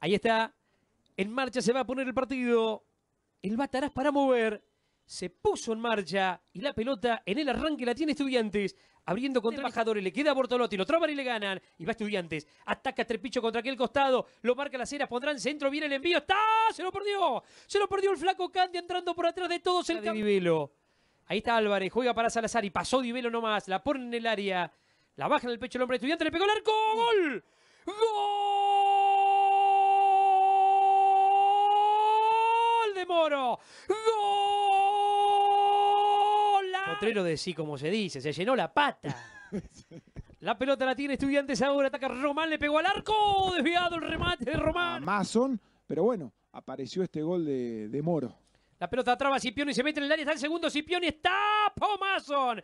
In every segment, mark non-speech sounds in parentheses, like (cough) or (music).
Ahí está. En marcha se va a poner el partido. El Batarás para mover. Se puso en marcha y la pelota en el arranque la tiene Estudiantes. Abriendo contra Bajadores, le queda a Bortolotti, lo traban y le ganan. Y va Estudiantes. Ataca Trepicho contra aquel costado. Lo marca las pondrá pondrán centro, viene el envío. ¡Está! ¡Se lo perdió! ¡Se lo perdió el flaco Candy entrando por atrás de todos el Divelo. Ahí está Álvarez, juega para Salazar y pasó Divelo nomás. La pone en el área. La baja en el pecho el hombre estudiante, le pegó el arco. ¡Gol! ¡Gol! Moro. ¡Gol! Potrero de sí, como se dice, se llenó la pata. (laughs) La pelota la tiene Estudiantes ahora, ataca Román, le pegó al arco, desviado el remate de Román. Amazon, pero bueno, apareció este gol de, Moro. La pelota traba a y se mete en el área, está el segundo y está Pomazón.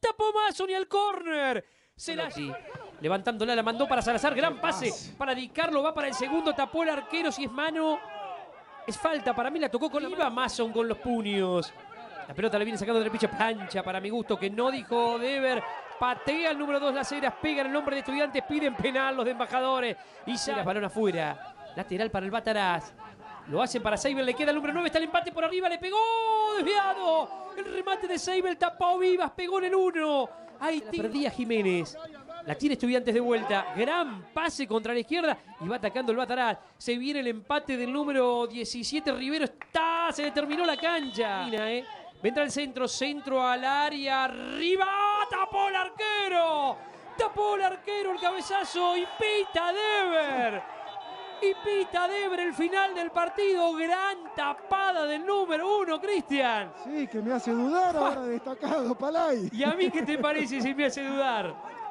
Tapó Mason y al córner. la levantándola, la mandó para Salazar, gran pase para Di va para el segundo, tapó el arquero, si es mano, es falta, para mí la tocó con Iba Mason con los puños. La pelota la viene sacando del pinche plancha, para mi gusto, que no dijo Dever. Patea el número 2 las eras, pega en el nombre de estudiantes, piden penal los de embajadores. Y se las balón afuera. Lateral para el Bataraz. Lo hacen para Seibel, le queda el número 9, está el empate por arriba, le pegó, desviado. El remate de Seibel tapó Vivas, pegó en el uno Ahí tiene. perdía Jiménez. La tiene Estudiantes de vuelta. Gran pase contra la izquierda y va atacando el Bataraz. Se viene el empate del número 17. Rivero está. Se determinó la cancha. Ventra el eh. centro. Centro al área. Arriba. Tapó el arquero. Tapó el arquero el cabezazo. Y pita Dever. Y pita Dever el final del partido. Gran tapada del número uno, Cristian. Sí, que me hace dudar ahora destacado, Palay. (laughs) ¿Y a mí qué te parece si me hace dudar?